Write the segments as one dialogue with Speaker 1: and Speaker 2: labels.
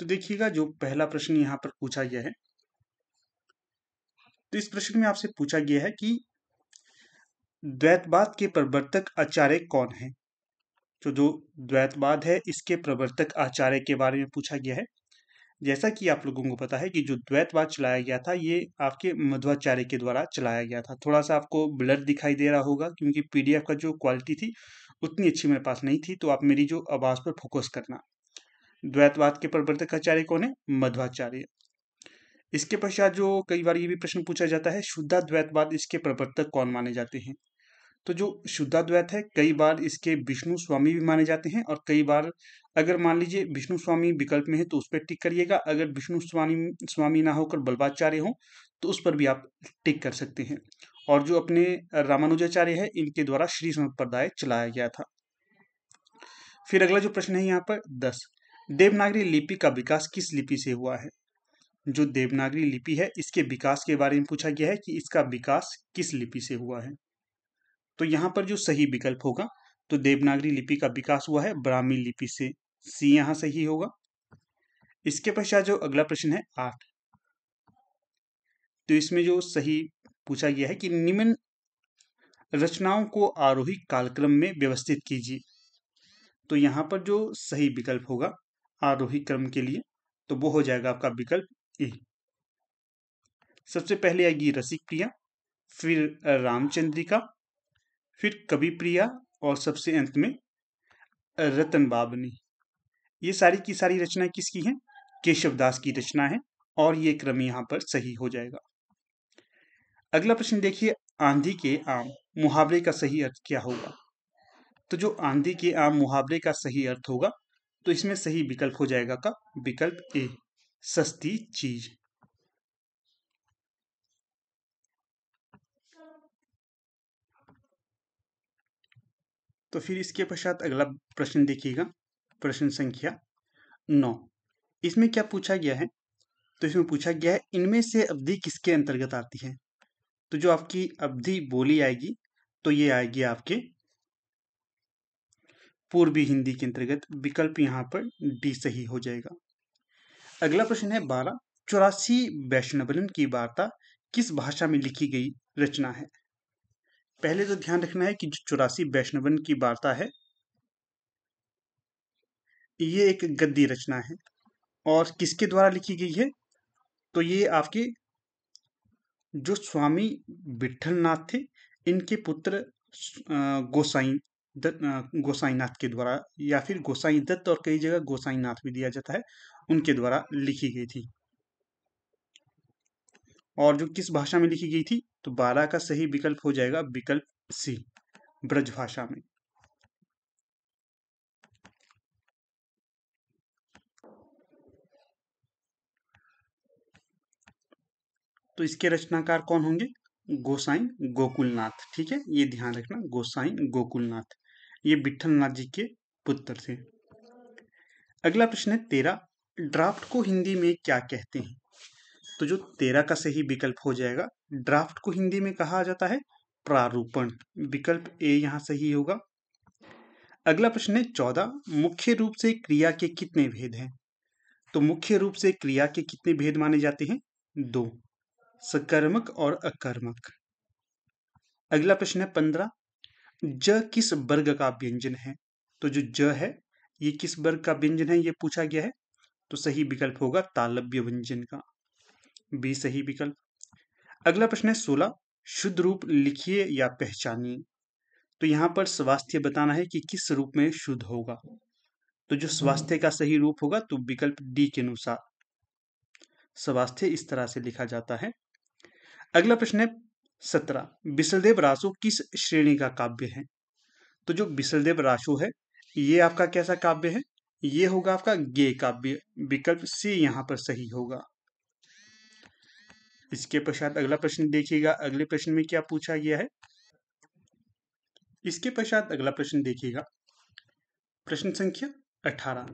Speaker 1: तो देखिएगा जो पहला प्रश्न यहाँ पर पूछा गया है तो इस प्रश्न में आपसे पूछा गया है कि द्वैतवाद के प्रवर्तक आचार्य कौन है तो जो द्वैतवाद है इसके प्रवर्तक आचार्य के बारे में पूछा गया है जैसा कि आप लोगों को पता है कि जो द्वैतवाद चलाया गया था ये आपके मध्वाचार्य के द्वारा चलाया गया था थोड़ा सा आपको ब्लर दिखाई दे रहा होगा क्योंकि पीडीएफ का जो क्वालिटी थी उतनी अच्छी मेरे पास नहीं थी तो आप मेरी जो आवाज़ पर फोकस करना द्वैतवाद के प्रवर्तक आचार्य कौन है मध्वाचार्य इसके पश्चात जो कई बार ये भी प्रश्न पूछा जाता है शुद्धा द्वैतवाद इसके प्रवर्तक कौन माने जाते हैं तो जो शुद्धा द्वैत है कई बार इसके विष्णु स्वामी भी माने जाते हैं और कई बार अगर मान लीजिए विष्णु स्वामी विकल्प में है तो उस पर टिक करिएगा अगर विष्णु स्वामी स्वामी ना होकर बल्बाचार्य हो तो उस पर भी आप टिक कर सकते हैं और जो अपने रामानुजाचार्य है इनके द्वारा श्री संप्रदाय चलाया गया था फिर अगला जो प्रश्न है यहाँ पर दस देवनागरी लिपि का विकास किस लिपि से हुआ है जो देवनागरी लिपि है इसके विकास के बारे में पूछा गया है कि इसका विकास किस लिपि से हुआ है तो यहाँ पर जो सही विकल्प होगा तो देवनागरी लिपि का विकास हुआ है ब्राह्मी लिपि से सी यहाँ सही होगा इसके पश्चात जो अगला प्रश्न है आठ तो इसमें जो सही पूछा गया है कि निम्न रचनाओं को आरोही कालक्रम में व्यवस्थित कीजिए तो यहाँ पर जो सही विकल्प होगा आरोही क्रम के लिए तो वो हो जाएगा आपका विकल्प ए सबसे पहले आएगी रसिक प्रिया फिर रामचंद्रिका फिर कवि प्रिया और सबसे अंत में रतन बाबनी ये सारी की सारी रचना किसकी है केशवदास की रचना है और ये क्रम यहाँ पर सही हो जाएगा अगला प्रश्न देखिए आंधी के आम मुहावरे का सही अर्थ क्या होगा तो जो आंधी के आम मुहावरे का सही अर्थ होगा तो इसमें सही विकल्प हो जाएगा का विकल्प ए सस्ती चीज तो फिर इसके पश्चात अगला प्रश्न देखिएगा प्रश्न संख्या नौ इसमें क्या पूछा गया है तो इसमें पूछा गया है इनमें से अवधि किसके अंतर्गत आती है तो जो आपकी अवधि बोली आएगी तो ये आएगी आपके पूर्वी हिंदी के अंतर्गत विकल्प यहाँ पर डी सही हो जाएगा अगला प्रश्न है बारह चौरासी वैष्णवन की वार्ता किस भाषा में लिखी गई रचना है पहले तो ध्यान रखना है कि जो चौरासी वैष्णवन की वार्ता है ये एक गद्दी रचना है और किसके द्वारा लिखी गई है तो ये आपके जो स्वामी विठलनाथ थे इनके पुत्र गोसाई गोसाई नाथ के द्वारा या फिर गोसाई दत्त और कई जगह गोसाई नाथ भी दिया जाता है उनके द्वारा लिखी गई थी और जो किस भाषा में लिखी गई थी तो बारह का सही विकल्प हो जाएगा विकल्प सी ब्रज भाषा में तो इसके रचनाकार कौन होंगे गोसाई गोकुलनाथ ठीक है ये ध्यान रखना गोसाई गोकुलनाथ ये बिठल जी के पुत्र थे अगला प्रश्न है तेरा ड्राफ्ट को हिंदी में क्या कहते हैं तो जो तेरा का सही विकल्प हो जाएगा ड्राफ्ट को हिंदी में कहा जाता है प्रारूपण विकल्प ए यहाँ सही होगा अगला प्रश्न है चौदह मुख्य रूप से क्रिया के कितने भेद हैं तो मुख्य रूप से क्रिया के कितने भेद माने जाते हैं दो सकर्मक और अकर्मक अगला प्रश्न है पंद्रह ज किस वर्ग का व्यंजन है तो जो ज है ये किस वर्ग का व्यंजन है ये पूछा गया है तो सही विकल्प होगा तालव्य व्यंजन का बी सही विकल्प अगला प्रश्न है सोलह शुद्ध रूप लिखिए या पहचानिए तो यहाँ पर स्वास्थ्य बताना है कि किस रूप में शुद्ध होगा तो जो स्वास्थ्य का सही रूप होगा तो विकल्प डी के अनुसार स्वास्थ्य इस तरह से लिखा जाता है अगला प्रश्न है सत्रह बिसलदेव रासो किस श्रेणी का काव्य है तो जो बिसलदेव रासो है ये आपका कैसा काव्य है ये होगा आपका गे काव्य विकल्प सी यहां पर सही होगा इसके पश्चात अगला प्रश्न देखिएगा अगले प्रश्न में क्या पूछा गया है इसके पश्चात अगला प्रश्न देखिएगा प्रश्न संख्या अठारह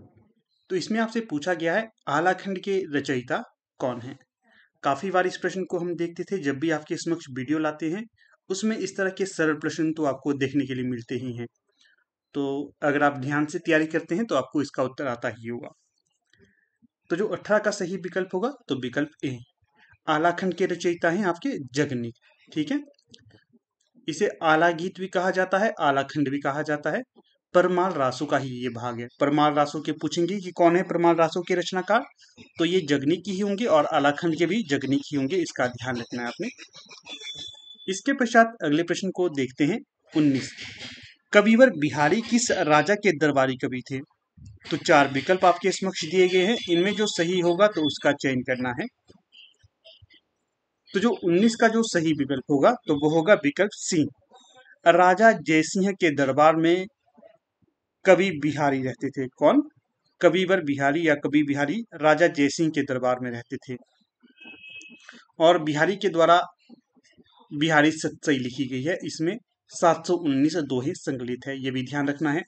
Speaker 1: तो इसमें आपसे पूछा गया है आलाखंड के रचयिता कौन है काफ़ी बार इस प्रश्न को हम देखते थे जब भी आपके समक्ष वीडियो लाते हैं उसमें इस तरह के सरल प्रश्न तो आपको देखने के लिए मिलते ही हैं तो अगर आप ध्यान से तैयारी करते हैं तो आपको इसका उत्तर आता ही होगा तो जो अठारह का सही विकल्प होगा तो विकल्प ए आलाखंड के रचयिता हैं आपके जगनिक ठीक है इसे आला गीत भी कहा जाता है आलाखंड भी कहा जाता है परमाल रासो का ही ये भाग है परमाल रासो के पूछेंगे कि कौन है परमाल रासो के रचनाकार तो ये जगनी की ही होंगे और आलाखंड के भी जगनी ही होंगे इसका ध्यान रखना है आपने इसके पश्चात अगले प्रश्न को देखते हैं उन्नीस कविवर बिहारी किस राजा के दरबारी कवि थे तो चार विकल्प आपके समक्ष दिए गए हैं इनमें जो सही होगा तो उसका चयन करना है तो जो 19 का जो सही विकल्प होगा तो वो होगा विकल्प सी राजा जयसिंह के दरबार में कवि बिहारी रहते थे कौन कबीवर बिहारी या कवि बिहारी राजा जयसिंह के दरबार में रहते थे और बिहारी के द्वारा बिहारी सच्चाई लिखी गई है इसमें 719 दोहे संकलित है यह भी ध्यान रखना है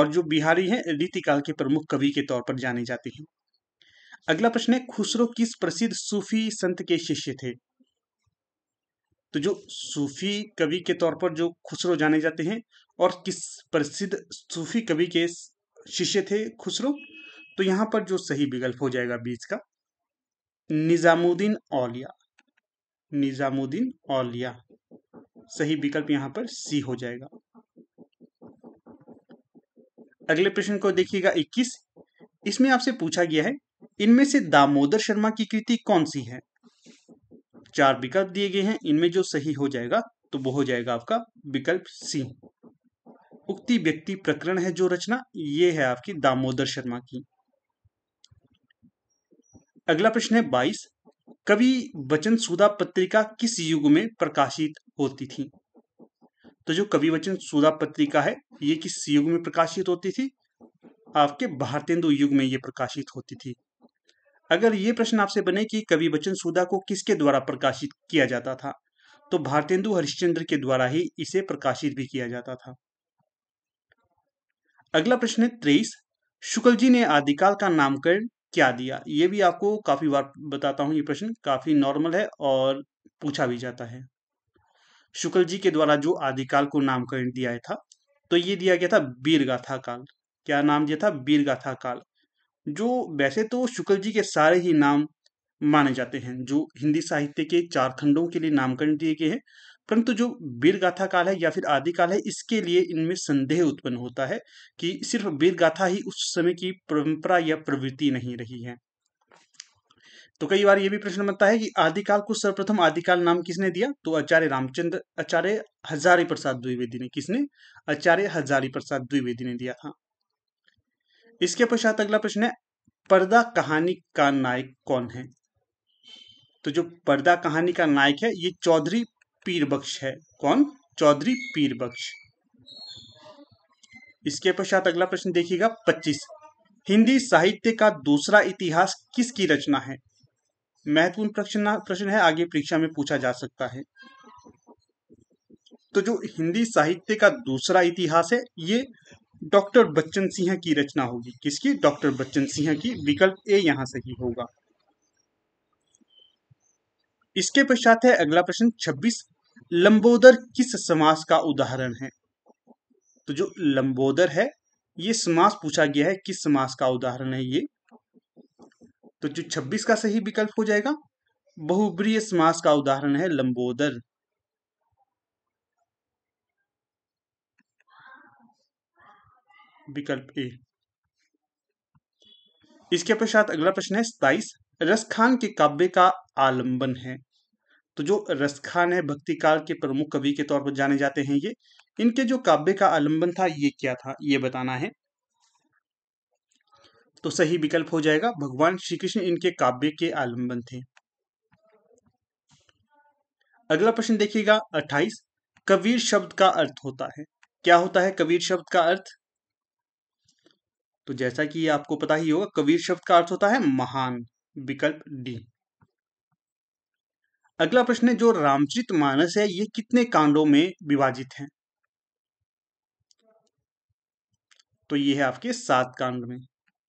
Speaker 1: और जो बिहारी हैं रीतिकाल के प्रमुख कवि के तौर पर जाने जाते हैं अगला प्रश्न है खुसरो किस प्रसिद्ध सूफी संत के शिष्य थे तो जो सूफी कवि के तौर पर जो खुसरो जाने जाते हैं और किस प्रसिद्ध सूफी कवि के शिष्य थे खुसरो तो यहां पर जो सही विकल्प हो जाएगा बीच का निजामुद्दीन औलिया निजामुद्दीन औलिया सही विकल्प यहाँ पर सी हो जाएगा अगले प्रश्न को देखिएगा 21 इसमें आपसे पूछा गया है इनमें से दामोदर शर्मा की कृति कौन सी है चार विकल्प दिए गए हैं इनमें जो सही हो जाएगा तो वो हो जाएगा आपका विकल्प सी उक्ति व्यक्ति प्रकरण है जो रचना ये है आपकी दामोदर शर्मा की अगला प्रश्न है बाईस कवि वचन सुधा पत्रिका किस युग में प्रकाशित होती थी तो जो कवि वचन सुधा पत्रिका है ये किस युग में प्रकाशित होती थी आपके भारतेंदु युग में ये प्रकाशित होती थी अगर ये प्रश्न आपसे बने कि कवि वचन सुधा को किसके द्वारा प्रकाशित किया जाता था तो भारतेंदु हरिश्चंद्र के द्वारा ही इसे प्रकाशित भी किया जाता था अगला प्रश्न है तेईस शुक्ल जी ने आदिकाल का नामकरण क्या दिया ये भी आपको काफी बार बताता हूं ये प्रश्न काफी नॉर्मल है और पूछा भी जाता है शुक्ल जी के द्वारा जो आदिकाल को नामकरण दिया था तो ये दिया गया था वीरगाथा काल क्या नाम दिया था वीरगाथा काल जो वैसे तो शुक्ल जी के सारे ही नाम माने जाते हैं जो हिंदी साहित्य के चार खंडों के लिए नामकरण दिए गए हैं परंतु जो वीरगाथा काल है या फिर आदि काल है इसके लिए इनमें संदेह उत्पन्न होता है कि सिर्फ वीरगाथा ही उस समय की परंपरा या प्रवृत्ति नहीं रही है तो कई बार ये भी प्रश्न बनता है कि आदिकाल को सर्वप्रथम आदिकाल नाम किसने दिया तो आचार्य रामचंद्र आचार्य हजारी प्रसाद द्विवेदी ने किसने आचार्य हजारी प्रसाद द्विवेदी ने दिया था इसके पश्चात अगला प्रश्न है पर्दा कहानी का नायक कौन है तो जो पर्दा कहानी का नायक है ये चौधरी पीर बख्श है कौन चौधरी पीर बख्श इसके पश्चात अगला प्रश्न देखिएगा 25 हिंदी साहित्य का दूसरा इतिहास किसकी रचना है महत्वपूर्ण प्रश्न प्रश्न है आगे परीक्षा में पूछा जा सकता है तो जो हिंदी साहित्य का दूसरा इतिहास है ये डॉक्टर बच्चन सिंह की रचना होगी किसकी डॉक्टर बच्चन सिंह की विकल्प ए यहां सही होगा इसके पश्चात है अगला प्रश्न लंबोदर किस समास का उदाहरण है तो जो लंबोदर है ये समास पूछा गया है किस समास का उदाहरण है ये तो जो 26 का सही विकल्प हो जाएगा बहुब्रीय समास का उदाहरण है लंबोदर विकल्प ए इसके पश्चात अगला प्रश्न है सताइस रस खान के काव्य का आलंबन है तो जो रस खान है भक्ति काल के प्रमुख कवि के तौर पर जाने जाते हैं ये इनके जो काव्य का आलंबन था ये क्या था ये बताना है तो सही विकल्प हो जाएगा भगवान श्री कृष्ण इनके काव्य के आलंबन थे अगला प्रश्न देखिएगा 28 कबीर शब्द का अर्थ होता है क्या होता है कबीर शब्द का अर्थ तो जैसा कि आपको पता ही होगा कबीर शब्द का अर्थ होता है महान विकल्प डी अगला प्रश्न है जो रामचरित मानस है ये कितने कांडों में विभाजित है तो ये है आपके सात कांड में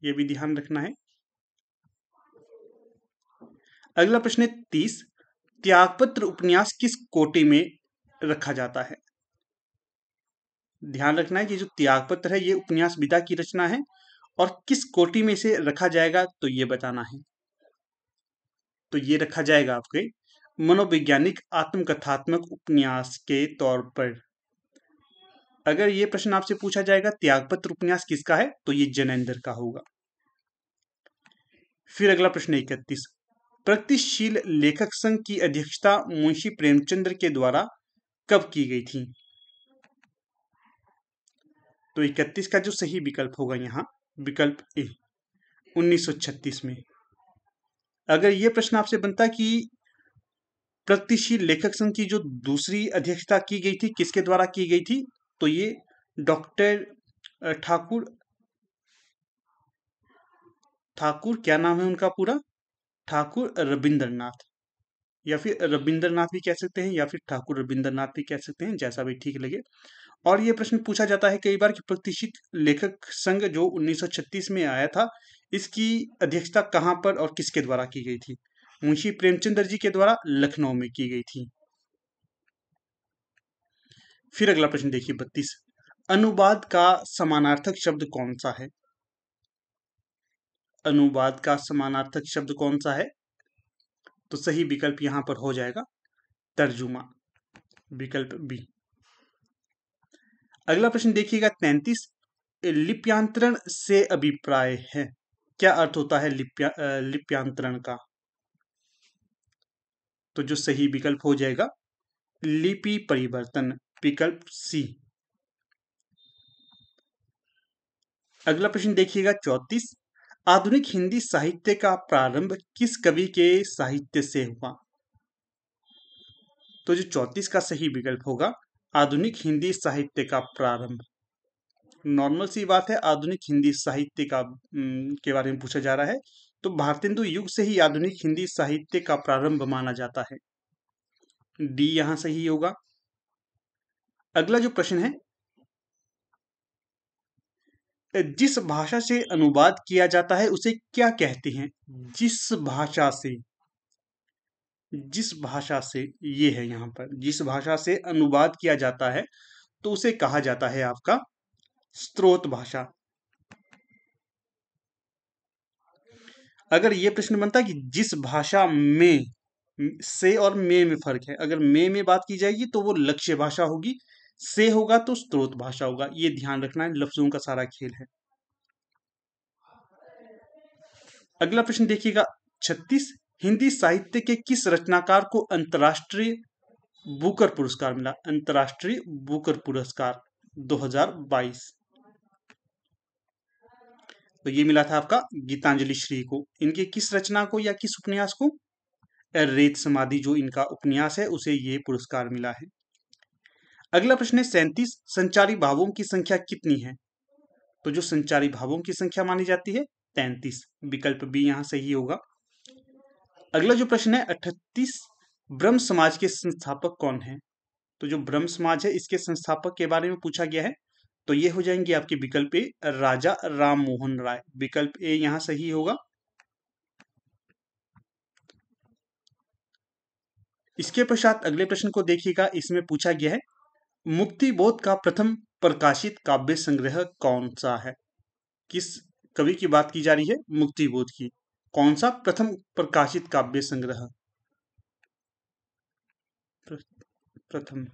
Speaker 1: ये भी ध्यान रखना है अगला प्रश्न है तीस त्यागपत्र उपन्यास किस कोटि में रखा जाता है ध्यान रखना है कि जो त्यागपत्र है ये उपन्यास विदा की रचना है और किस कोटि में इसे रखा जाएगा तो ये बताना है तो ये रखा जाएगा आपके मनोवैज्ञानिक आत्मकथात्मक उपन्यास के तौर पर अगर ये प्रश्न आपसे पूछा जाएगा त्यागपत्र उपन्यास किसका है तो ये जनेन्द्र का होगा फिर अगला प्रश्न इकतीस प्रगतिशील लेखक संघ की अध्यक्षता मुंशी प्रेमचंद्र के द्वारा कब की गई थी तो इकतीस का जो सही विकल्प होगा यहां विकल्प ए 1936 में अगर यह प्रश्न आपसे बनता कि प्रगतिशील लेखक संघ की जो दूसरी अध्यक्षता की गई थी किसके द्वारा की गई थी तो ये डॉक्टर ठाकुर ठाकुर क्या नाम है उनका पूरा ठाकुर रविंद्रनाथ या फिर रविंद्रनाथ भी कह सकते हैं या फिर ठाकुर रविंद्रनाथ भी कह सकते हैं जैसा भी ठीक लगे और ये प्रश्न पूछा जाता है कई बार कि प्रतिष्ठित लेखक संघ जो 1936 में आया था इसकी अध्यक्षता कहाँ पर और किसके द्वारा की गई थी मुंशी प्रेमचंद्र जी के द्वारा लखनऊ में की गई थी फिर अगला प्रश्न देखिए बत्तीस अनुवाद का समानार्थक शब्द कौन सा है अनुवाद का समानार्थक शब्द कौन सा है तो सही विकल्प यहां पर हो जाएगा तर्जुमा विकल्प बी अगला प्रश्न देखिएगा तैतीस लिप्यांतरण से अभिप्राय है क्या अर्थ होता है लिप्या लिप्यांतरण का तो जो सही विकल्प हो जाएगा लिपि परिवर्तन विकल्प सी अगला प्रश्न देखिएगा चौतीस आधुनिक हिंदी साहित्य का प्रारंभ किस कवि के साहित्य से हुआ तो जो चौतीस का सही विकल्प होगा आधुनिक हिंदी साहित्य का प्रारंभ नॉर्मल सी बात है आधुनिक हिंदी साहित्य का के बारे में पूछा जा रहा है तो भारतेंदु युग से ही आधुनिक हिंदी साहित्य का प्रारंभ माना जाता है डी यहां सही होगा अगला जो प्रश्न है जिस भाषा से अनुवाद किया जाता है उसे क्या कहते हैं हम्म। जिस भाषा से जिस भाषा से ये है यहां पर जिस भाषा से अनुवाद किया जाता है तो उसे कहा जाता है आपका स्त्रोत भाषा अगर ये प्रश्न बनता है कि जिस भाषा में से और मे में फर्क है अगर मे में बात की जाएगी तो वो लक्ष्य भाषा होगी से होगा तो स्त्रोत भाषा होगा ये ध्यान रखना है लफ्जों का सारा खेल है अगला प्रश्न देखिएगा छत्तीस हिंदी साहित्य के किस रचनाकार को अंतर्राष्ट्रीय बुकर पुरस्कार मिला अंतर्राष्ट्रीय बुकर पुरस्कार 2022 तो ये मिला था आपका गीतांजलि श्री को इनके किस रचना को या किस उपन्यास को रेत समाधि जो इनका उपन्यास है उसे ये पुरस्कार मिला है अगला प्रश्न है सैंतीस संचारी भावों की संख्या कितनी है तो जो संचारी भावों की संख्या मानी जाती है तैंतीस विकल्प यहां से सही होगा अगला जो प्रश्न है अठतीस ब्रह्म समाज के संस्थापक कौन है तो जो ब्रह्म समाज है इसके संस्थापक के बारे में पूछा गया है तो ये हो जाएंगे आपके विकल्प ए राजा राम मोहन राय विकल्प ए यहां सही होगा इसके पश्चात अगले प्रश्न को देखिएगा इसमें पूछा गया है मुक्ति बोध का प्रथम प्रकाशित काव्य संग्रह कौन सा है किस कवि की बात की जा रही है मुक्ति बोध की कौन सा प्रथम प्रकाशित काव्य संग्रह प्रथम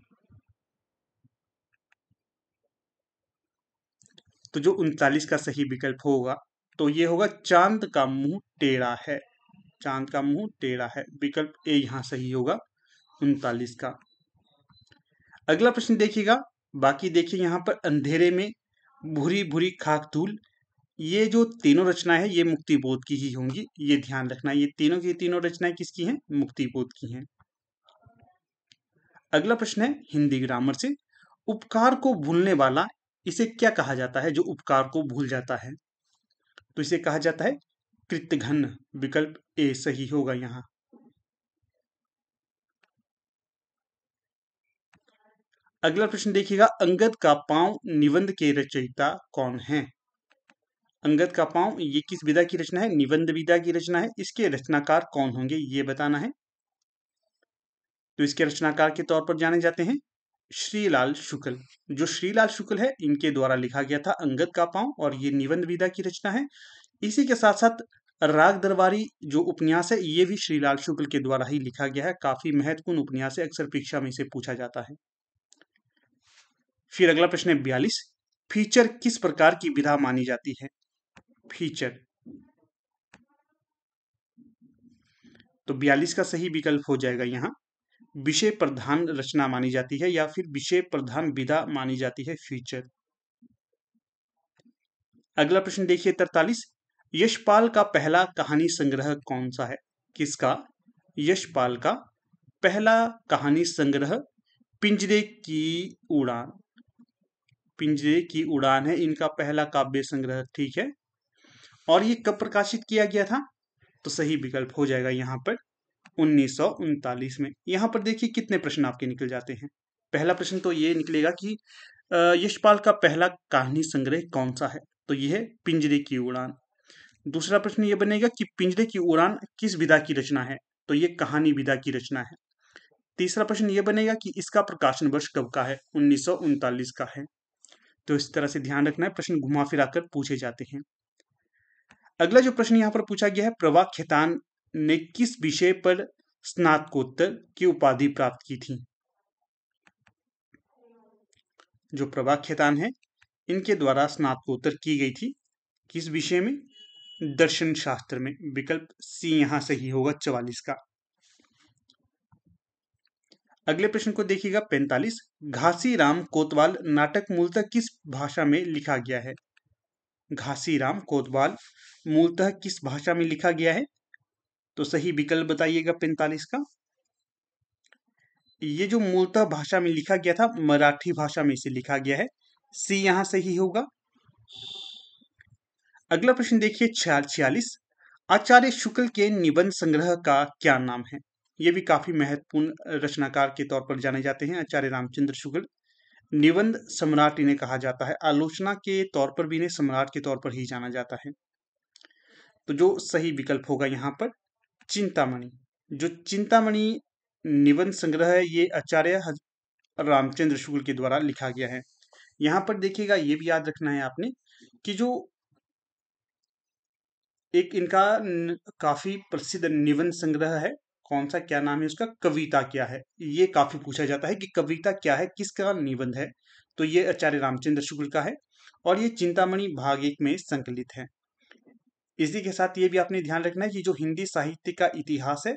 Speaker 1: तो जो उनतालीस का सही विकल्प होगा तो ये होगा चांद का मुंह टेढ़ा है चांद का मुंह टेढ़ा है विकल्प ए यहाँ सही होगा उनतालीस का अगला प्रश्न देखिएगा बाकी देखिए यहाँ पर अंधेरे में भूरी भूरी खाक धूल ये जो तीनों रचनाएं हैं ये मुक्ति बोध की ही होंगी ये ध्यान रखना ये तीनों की तीनों रचनाएं किसकी हैं मुक्ति बोध की हैं अगला प्रश्न है हिंदी ग्रामर से उपकार को भूलने वाला इसे क्या कहा जाता है जो उपकार को भूल जाता है तो इसे कहा जाता है कृतघन विकल्प ए सही होगा यहां अगला प्रश्न देखिएगा अंगद का पांव निबंध के रचयिता कौन है अंगद का पांव ये किस विधा की रचना है निबंध विधा की रचना है इसके रचनाकार कौन होंगे ये बताना है तो इसके रचनाकार के तौर पर जाने जाते हैं श्रीलाल शुक्ल जो श्रीलाल शुक्ल है इनके द्वारा लिखा गया था अंगद का पांव और ये निबंध विदा की रचना है इसी के साथ साथ राग दरबारी जो उपन्यास है ये भी श्रीलाल शुक्ल के द्वारा ही लिखा गया है काफी महत्वपूर्ण उपन्यास है अक्सर परीक्षा में इसे पूछा जाता है फिर अगला प्रश्न है बयालीस फीचर किस प्रकार की विधा मानी जाती है फीचर तो बयालीस का सही विकल्प हो जाएगा यहां विषय प्रधान रचना मानी जाती है या फिर विषय प्रधान विधा मानी जाती है फ्यूचर अगला प्रश्न देखिए तरतालीस यशपाल का पहला कहानी संग्रह कौन सा है किसका यशपाल का पहला कहानी संग्रह पिंजरे की उड़ान पिंजरे की उड़ान है इनका पहला काव्य संग्रह ठीक है और ये कब प्रकाशित किया गया था तो सही विकल्प हो जाएगा यहां पर उन्नीस में यहाँ पर देखिए कितने प्रश्न आपके निकल जाते हैं पहला प्रश्न तो ये निकलेगा कि यशपाल का पहला कहानी संग्रह कौन सा है तो यह है पिंजरे की उड़ान दूसरा प्रश्न ये बनेगा कि पिंजरे की उड़ान किस विधा की रचना है तो ये कहानी विधा की रचना है तीसरा प्रश्न ये बनेगा कि इसका प्रकाशन वर्ष कब का है उन्नीस का है तो इस तरह से ध्यान रखना है प्रश्न घुमा फिरा पूछे जाते हैं अगला जो प्रश्न यहाँ पर पूछा गया है प्रवाह खेतान ने किस विषय पर स्नातकोत्तर की उपाधि प्राप्त की थी जो प्रभा खेतान है इनके द्वारा स्नातकोत्तर की गई थी किस विषय में दर्शन शास्त्र में विकल्प सी यहां सही होगा चवालीस का अगले प्रश्न को देखिएगा पैंतालीस घासी राम कोतवाल नाटक मूलतः किस भाषा में लिखा गया है घासी राम कोतवाल मूलतः किस भाषा में लिखा गया है तो सही विकल्प बताइएगा पैंतालीस का ये जो मूलतः भाषा में लिखा गया था मराठी भाषा में इसे लिखा गया है सी यहां सही होगा अगला प्रश्न देखिए छियालीस आचार्य शुक्ल के निबंध संग्रह का क्या नाम है ये भी काफी महत्वपूर्ण रचनाकार के तौर पर जाने जाते हैं आचार्य रामचंद्र शुक्ल निबंध सम्राट इन्हें कहा जाता है आलोचना के तौर पर भी इन्हें सम्राट के तौर पर ही जाना जाता है तो जो सही विकल्प होगा यहाँ पर चिंतामणि जो चिंतामणि निबंध संग्रह है ये आचार्य रामचंद्र शुक्ल के द्वारा लिखा गया है यहाँ पर देखिएगा ये भी याद रखना है आपने कि जो एक इनका काफी प्रसिद्ध निबंध संग्रह है कौन सा क्या नाम है उसका कविता क्या है ये काफी पूछा जाता है कि कविता क्या है किसका निबंध है तो ये आचार्य रामचंद्र शुक्ल का है और ये चिंतामणि भाग एक में संकलित है इसी के साथ ये भी आपने ध्यान रखना है कि जो हिंदी साहित्य का इतिहास है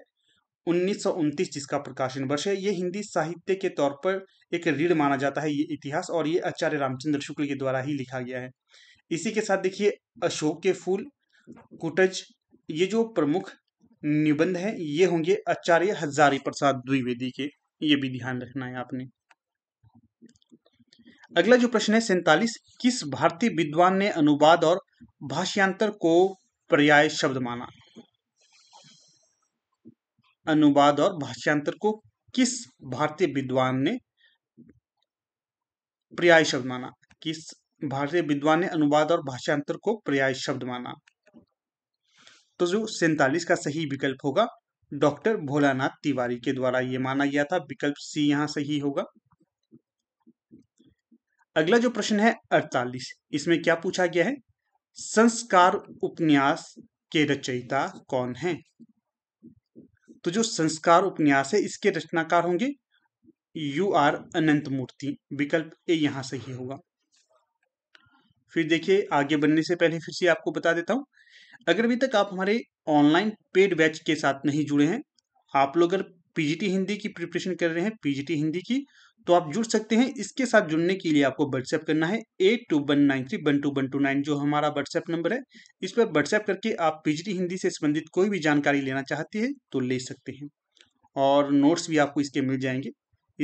Speaker 1: उन्नीस जिसका प्रकाशन वर्ष है ये हिंदी साहित्य के तौर पर एक रीढ़ माना जाता है ये इतिहास और ये आचार्य रामचंद्र शुक्ल के द्वारा ही लिखा गया है इसी के साथ देखिए अशोक के फूल कुटज ये जो प्रमुख निबंध है ये होंगे आचार्य हजारी प्रसाद द्विवेदी के ये भी ध्यान रखना है आपने अगला जो प्रश्न है सैतालीस किस भारतीय विद्वान ने अनुवाद और भाष्यांतर को पर्याय शब्द माना अनुवाद और भाष्यांतर को किस भारतीय विद्वान ने पर्याय शब्द माना किस भारतीय विद्वान ने अनुवाद और भाष्यांतर को पर्याय शब्द माना तो जो सैतालीस का सही विकल्प होगा डॉक्टर भोलानाथ तिवारी के द्वारा यह माना गया था विकल्प सी यहां सही होगा अगला जो प्रश्न है अड़तालीस इसमें क्या पूछा गया है संस्कार उपन्यास के रचयिता कौन हैं तो जो संस्कार उपन्यास है इसके रचनाकार होंगे यू आर अनंत मूर्ति विकल्प ए यहां से ही होगा फिर देखिए आगे बढ़ने से पहले फिर से आपको बता देता हूं अगर अभी तक आप हमारे ऑनलाइन पेड बैच के साथ नहीं जुड़े हैं आप लोग अगर पीजीटी हिंदी की प्रिपरेशन कर रहे हैं पीजीटी हिंदी की तो आप जुड़ सकते हैं इसके साथ जुड़ने के लिए आपको व्हाट्सएप करना है eight two one nine three one two one two nine जो हमारा व्हाट्सएप नंबर है इस पर व्हाट्सएप करके आप पीजीटी हिंदी से संबंधित कोई भी जानकारी लेना चाहते हैं तो ले सकते हैं और नोट्स भी आपको इसके मिल जाएंगे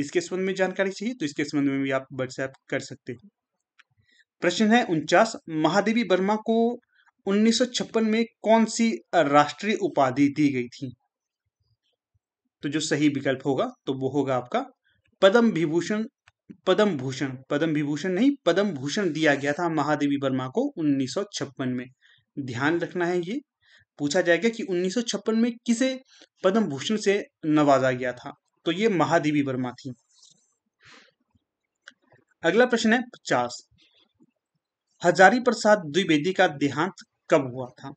Speaker 1: इसके संबंध में जानकारी चाहिए तो इसके संबंध में भी आप व्हाट्सएप कर सकते हैं प्रश्न है उनचास महादेवी वर्मा को उन्नीस में कौन सी राष्ट्रीय उपाधि दी गई थी तो जो सही विकल्प होगा तो वो होगा आपका पद्म विभूषण पद्म भूषण पद्म विभूषण नहीं पद्म भूषण दिया गया था महादेवी वर्मा को उन्नीस में ध्यान रखना है ये पूछा जाएगा कि उन्नीस में किसे पद्म भूषण से नवाजा गया था तो ये महादेवी वर्मा थी अगला प्रश्न है पचास हजारी प्रसाद द्विवेदी का देहांत कब हुआ था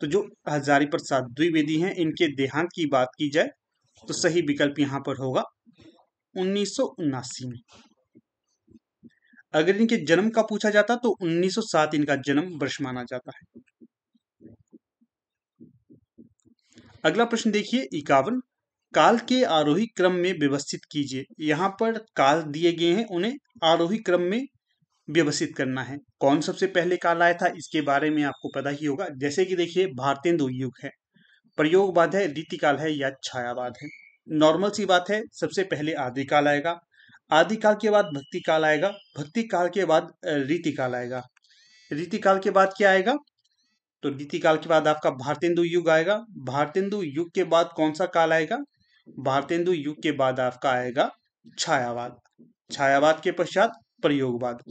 Speaker 1: तो जो हजारी प्रसाद द्विवेदी हैं इनके देहांत की बात की जाए तो सही विकल्प यहां पर होगा उन्नीस में अगर इनके जन्म का पूछा जाता तो 1907 इनका जन्म वर्ष माना जाता है अगला प्रश्न देखिए इक्यावन काल के आरोही क्रम में व्यवस्थित कीजिए यहां पर काल दिए गए हैं उन्हें आरोही क्रम में व्यवस्थित करना है कौन सबसे पहले काल आया था इसके बारे में आपको पता ही होगा जैसे कि देखिए भारतेंदु युग है प्रयोगवाद है रीतिकाल है या छायावाद है नॉर्मल सी बात है सबसे पहले आदिकाल आएगा आदिकाल के बाद भक्ति काल आएगा भक्ति काल के बाद रीति काल आएगा रीति काल के बाद क्या आएगा तो रीति काल के बाद आपका भारतेंदु युग आएगा भारतेंदु युग के बाद कौन सा काल आएगा भारतेंदु युग के बाद आपका आएगा छायावाद छायावाद के पश्चात प्रयोगवाद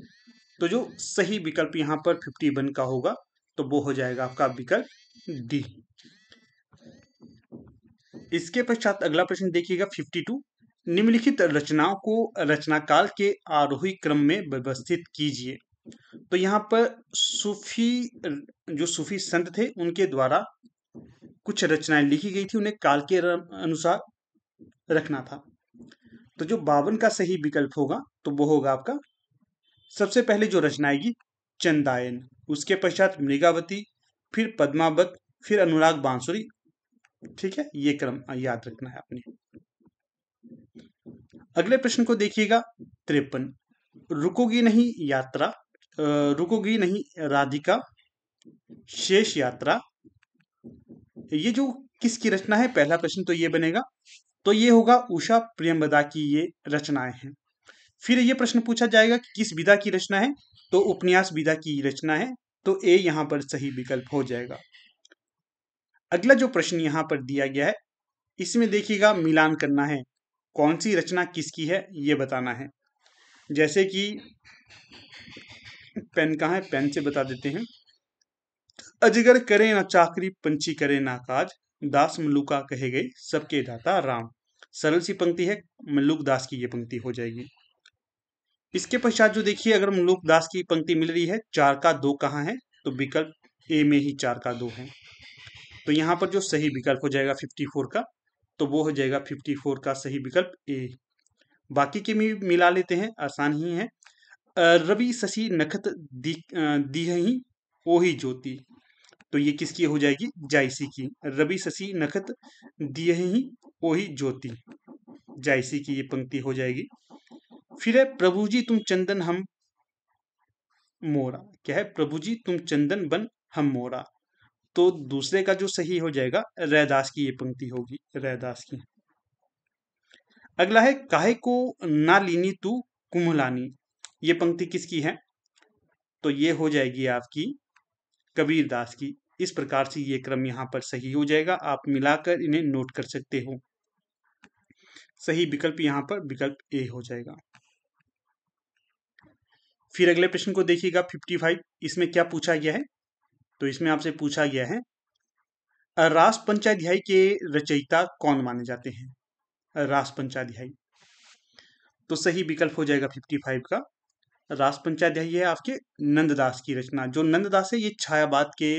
Speaker 1: तो जो सही विकल्प यहाँ पर फिफ्टी वन का होगा तो वो हो जाएगा आपका विकल्प डी इसके पश्चात अगला प्रश्न देखिएगा 52 निम्नलिखित रचनाओं को रचनाकाल के आरोही क्रम में व्यवस्थित कीजिए तो यहाँ पर सूफी जो सूफी संत थे उनके द्वारा कुछ रचनाएं लिखी गई थी उन्हें काल के अनुसार रखना था तो जो बावन का सही विकल्प होगा तो वो होगा आपका सबसे पहले जो रचना आएगी चंदायन उसके पश्चात मृगावती फिर पद्मावत फिर अनुराग बांसुरी ठीक है ये क्रम याद रखना है आपने अगले प्रश्न को देखिएगा तिरपन रुकोगी नहीं यात्रा रुकोगी नहीं राधिका शेष यात्रा ये जो किसकी रचना है पहला प्रश्न तो ये बनेगा तो ये होगा उषा प्रियमदा की ये रचनाएं हैं फिर ये प्रश्न पूछा जाएगा कि किस विधा की रचना है तो उपन्यास विधा की रचना है तो ए यहां पर सही विकल्प हो जाएगा अगला जो प्रश्न यहाँ पर दिया गया है इसमें देखिएगा मिलान करना है कौन सी रचना किसकी है ये बताना है जैसे कि पेन कहाँ है पेन से बता देते हैं अजगर करे ना चाकरी पंछी करे ना काज दास मल्लुका कहे गए सबके दाता राम सरल सी पंक्ति है मल्लुक दास की ये पंक्ति हो जाएगी इसके पश्चात जो देखिए अगर मल्लुक दास की पंक्ति मिल रही है चार का दो कहाँ है तो विकल्प ए में ही चार का दो है तो यहाँ पर जो सही विकल्प हो जाएगा फिफ्टी फोर का तो वो हो जाएगा फिफ्टी फोर का सही विकल्प ए बाकी के भी मिला लेते हैं आसान ही है रवि शशि नखत दी दी ओ ही ज्योति तो ये किसकी हो जाएगी जायसी की रवि शशि नखत ही ओ ही ज्योति जायसी की ये पंक्ति हो जाएगी फिर है प्रभु जी तुम चंदन हम मोरा क्या है प्रभु जी तुम चंदन बन हम मोरा तो दूसरे का जो सही हो जाएगा रैदास की ये पंक्ति होगी रैदास की अगला है काहे को ना लीनी तू कुम्हलानी ये पंक्ति किसकी है तो ये हो जाएगी आपकी कबीर दास की इस प्रकार से ये क्रम यहां पर सही हो जाएगा आप मिलाकर इन्हें नोट कर सकते हो सही विकल्प यहां पर विकल्प ए हो जाएगा फिर अगले प्रश्न को देखिएगा 55 इसमें क्या पूछा गया है तो इसमें आपसे पूछा गया है रास पंचाध्याय के रचयिता कौन माने जाते हैं रास पंचाध्याय तो सही विकल्प हो जाएगा फिफ्टी फाइव का रास पंचाध्याय है आपके नंददास की रचना जो नंददास है ये छायावाद के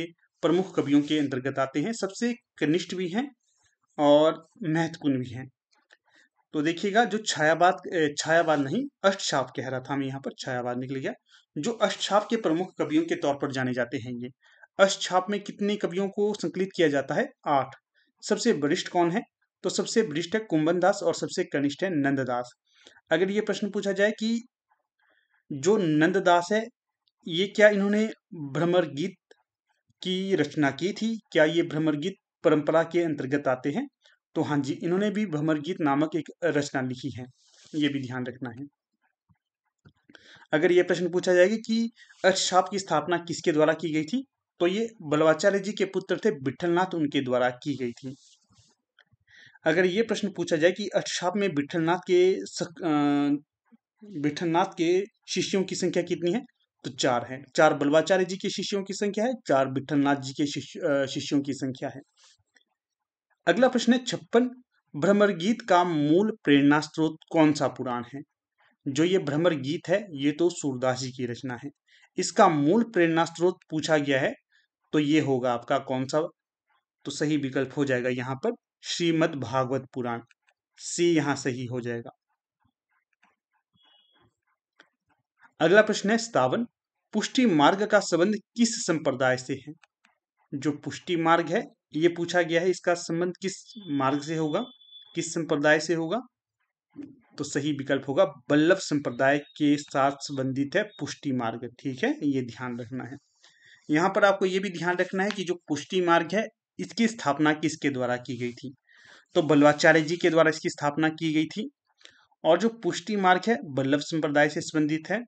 Speaker 1: प्रमुख कवियों के अंतर्गत आते हैं सबसे कनिष्ठ भी हैं और महत्वपूर्ण भी हैं तो देखिएगा जो छायावाद छायावाद नहीं अष्टछाप कह रहा था मैं यहाँ पर छायावाद निकल गया जो अष्टछाप के प्रमुख कवियों के तौर पर जाने जाते हैं ये अक्षाप में कितने कवियों को संकलित किया जाता है आठ सबसे वरिष्ठ कौन है तो सबसे वरिष्ठ है कुंबन दास और सबसे कनिष्ठ है नंददास अगर ये प्रश्न पूछा जाए कि जो नंददास है ये क्या इन्होंने भ्रमर गीत की रचना की थी क्या ये भ्रमर गीत परंपरा के अंतर्गत आते हैं तो हाँ जी इन्होंने भी भ्रमर गीत नामक एक रचना लिखी है ये भी ध्यान रखना है अगर ये प्रश्न पूछा जाएगा कि अक्षाप की स्थापना किसके द्वारा की गई थी तो ये बल्वाचार्य जी के पुत्र थे बिठलनाथ उनके द्वारा की गई थी अगर ये प्रश्न पूछा जाए कि अर्थशाप में विठलनाथ के विठलनाथ के शिष्यों की संख्या कितनी है तो चार है चार बल्वाचार्य जी के शिष्यों की संख्या है चार बिठलनाथ जी के शिष्यों की संख्या है अगला प्रश्न है छप्पन भ्रमर गीत का मूल प्रेरणा स्रोत कौन सा पुराण है जो ये भ्रमर गीत है ये तो सूरदास जी की रचना है इसका मूल प्रेरणा स्रोत पूछा गया है तो ये होगा आपका कौन सा तो सही विकल्प हो जाएगा यहाँ पर श्रीमद भागवत पुराण सी यहाँ सही हो जाएगा अगला प्रश्न है स्तावन पुष्टि मार्ग का संबंध किस संप्रदाय से है जो पुष्टि मार्ग है ये पूछा गया है इसका संबंध किस मार्ग से होगा किस संप्रदाय से होगा तो सही विकल्प होगा बल्लभ संप्रदाय के साथ संबंधित है पुष्टि मार्ग ठीक है ये ध्यान रखना है यहाँ पर आपको ये भी ध्यान रखना है कि जो पुष्टि मार्ग है इसकी स्थापना किसके द्वारा की गई थी तो बल्लवाचार्य जी के द्वारा इसकी स्थापना की गई थी और जो पुष्टि मार्ग है बल्लभ संप्रदाय से संबंधित है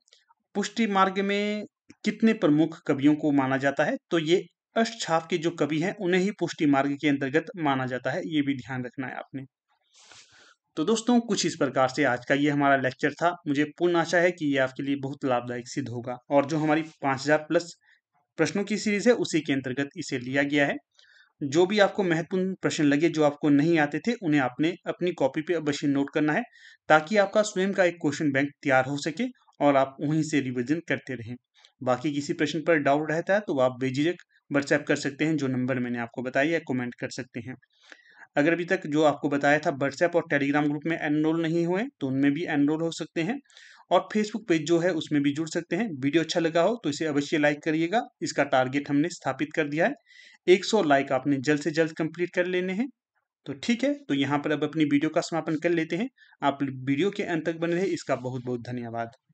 Speaker 1: पुष्टि मार्ग में कितने प्रमुख कवियों को माना जाता है तो ये अष्ट छाप के जो कवि हैं उन्हें ही पुष्टि मार्ग के अंतर्गत माना जाता है ये भी ध्यान रखना है आपने तो दोस्तों कुछ इस प्रकार से आज का ये हमारा लेक्चर था मुझे पूर्ण आशा है कि ये आपके लिए बहुत लाभदायक सिद्ध होगा और जो हमारी 5000 प्लस प्रश्नों की सीरीज है उसी के अंतर्गत इसे लिया गया है जो भी आपको महत्वपूर्ण प्रश्न लगे जो आपको नहीं आते थे उन्हें आपने अपनी कॉपी पे अवश्य नोट करना है ताकि आपका स्वयं का एक क्वेश्चन बैंक तैयार हो सके और आप वहीं से रिविजन करते रहें बाकी किसी प्रश्न पर डाउट रहता है तो आप बेझिझक व्हाट्सएप कर सकते हैं जो नंबर मैंने आपको बताया या कॉमेंट कर सकते हैं अगर अभी तक जो आपको बताया था व्हाट्सएप और टेलीग्राम ग्रुप में एनरोल नहीं हुए तो उनमें भी एनरोल हो सकते हैं और फेसबुक पेज जो है उसमें भी जुड़ सकते हैं वीडियो अच्छा लगा हो तो इसे अवश्य लाइक करिएगा इसका टारगेट हमने स्थापित कर दिया है 100 लाइक आपने जल्द से जल्द कंप्लीट कर लेने हैं तो ठीक है तो यहाँ पर अब अपनी वीडियो का समापन कर लेते हैं आप वीडियो के अंत तक बने रहे इसका बहुत बहुत धन्यवाद